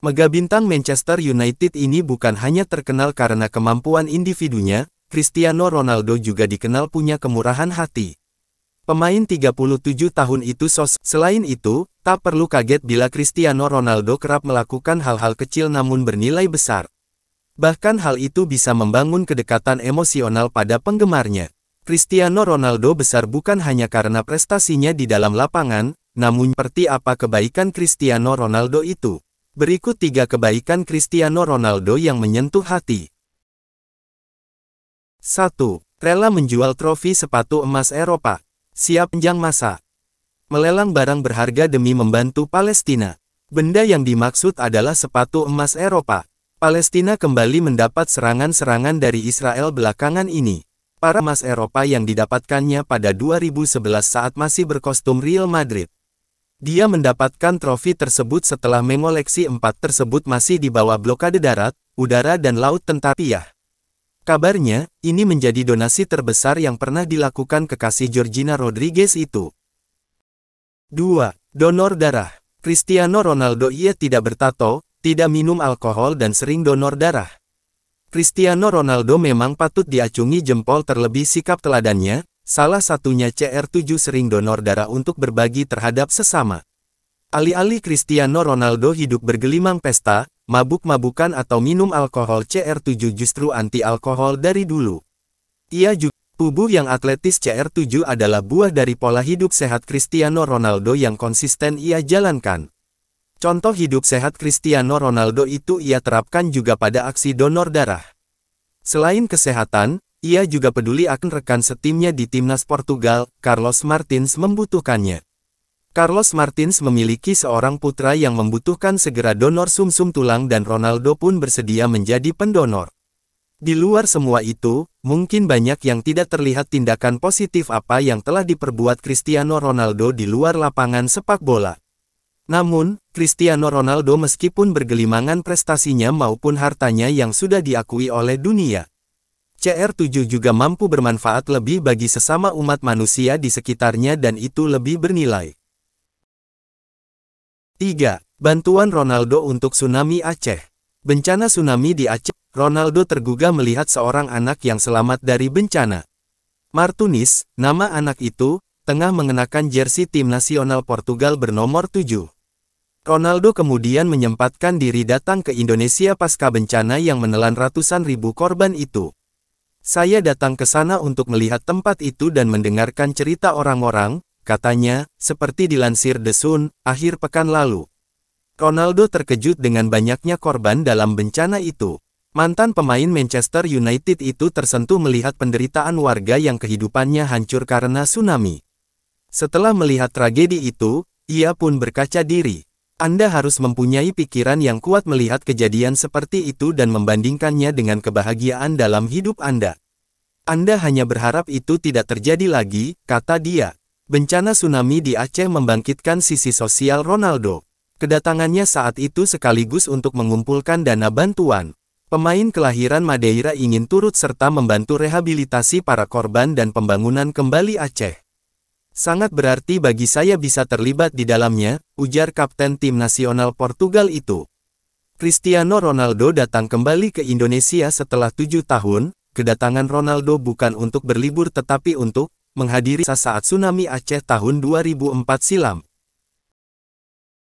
Mega bintang Manchester United ini bukan hanya terkenal karena kemampuan individunya, Cristiano Ronaldo juga dikenal punya kemurahan hati. Pemain 37 tahun itu sos. Selain itu, tak perlu kaget bila Cristiano Ronaldo kerap melakukan hal-hal kecil namun bernilai besar. Bahkan hal itu bisa membangun kedekatan emosional pada penggemarnya. Cristiano Ronaldo besar bukan hanya karena prestasinya di dalam lapangan, namun seperti apa kebaikan Cristiano Ronaldo itu? Berikut tiga kebaikan Cristiano Ronaldo yang menyentuh hati. 1. Rela menjual trofi sepatu emas Eropa. Siap panjang masa. Melelang barang berharga demi membantu Palestina. Benda yang dimaksud adalah sepatu emas Eropa. Palestina kembali mendapat serangan-serangan dari Israel belakangan ini. Para emas Eropa yang didapatkannya pada 2011 saat masih berkostum Real Madrid. Dia mendapatkan trofi tersebut setelah mengoleksi empat tersebut masih di bawah blokade darat, udara dan laut tentara Kabarnya, ini menjadi donasi terbesar yang pernah dilakukan kekasih Georgina Rodriguez itu. 2. Donor darah Cristiano Ronaldo ia tidak bertato, tidak minum alkohol dan sering donor darah. Cristiano Ronaldo memang patut diacungi jempol terlebih sikap teladannya, Salah satunya CR7 sering donor darah untuk berbagi terhadap sesama. Alih-alih Cristiano Ronaldo hidup bergelimang pesta, mabuk-mabukan atau minum alkohol CR7 justru anti-alkohol dari dulu. Ia juga Tubuh yang atletis CR7 adalah buah dari pola hidup sehat Cristiano Ronaldo yang konsisten ia jalankan. Contoh hidup sehat Cristiano Ronaldo itu ia terapkan juga pada aksi donor darah. Selain kesehatan, ia juga peduli akan rekan setimnya di timnas Portugal, Carlos Martins membutuhkannya. Carlos Martins memiliki seorang putra yang membutuhkan segera donor sumsum -sum tulang dan Ronaldo pun bersedia menjadi pendonor. Di luar semua itu, mungkin banyak yang tidak terlihat tindakan positif apa yang telah diperbuat Cristiano Ronaldo di luar lapangan sepak bola. Namun, Cristiano Ronaldo meskipun bergelimangan prestasinya maupun hartanya yang sudah diakui oleh dunia, CR7 juga mampu bermanfaat lebih bagi sesama umat manusia di sekitarnya dan itu lebih bernilai. 3. Bantuan Ronaldo untuk Tsunami Aceh Bencana tsunami di Aceh, Ronaldo tergugah melihat seorang anak yang selamat dari bencana. Martunis, nama anak itu, tengah mengenakan jersey tim nasional Portugal bernomor 7. Ronaldo kemudian menyempatkan diri datang ke Indonesia pasca bencana yang menelan ratusan ribu korban itu. Saya datang ke sana untuk melihat tempat itu dan mendengarkan cerita orang-orang, katanya, seperti dilansir The Sun, akhir pekan lalu. Ronaldo terkejut dengan banyaknya korban dalam bencana itu. Mantan pemain Manchester United itu tersentuh melihat penderitaan warga yang kehidupannya hancur karena tsunami. Setelah melihat tragedi itu, ia pun berkaca diri. Anda harus mempunyai pikiran yang kuat melihat kejadian seperti itu dan membandingkannya dengan kebahagiaan dalam hidup Anda. Anda hanya berharap itu tidak terjadi lagi, kata dia. Bencana tsunami di Aceh membangkitkan sisi sosial Ronaldo. Kedatangannya saat itu sekaligus untuk mengumpulkan dana bantuan. Pemain kelahiran Madeira ingin turut serta membantu rehabilitasi para korban dan pembangunan kembali Aceh. Sangat berarti bagi saya bisa terlibat di dalamnya, ujar kapten tim nasional Portugal itu. Cristiano Ronaldo datang kembali ke Indonesia setelah tujuh tahun, kedatangan Ronaldo bukan untuk berlibur tetapi untuk menghadiri saat tsunami Aceh tahun 2004 silam.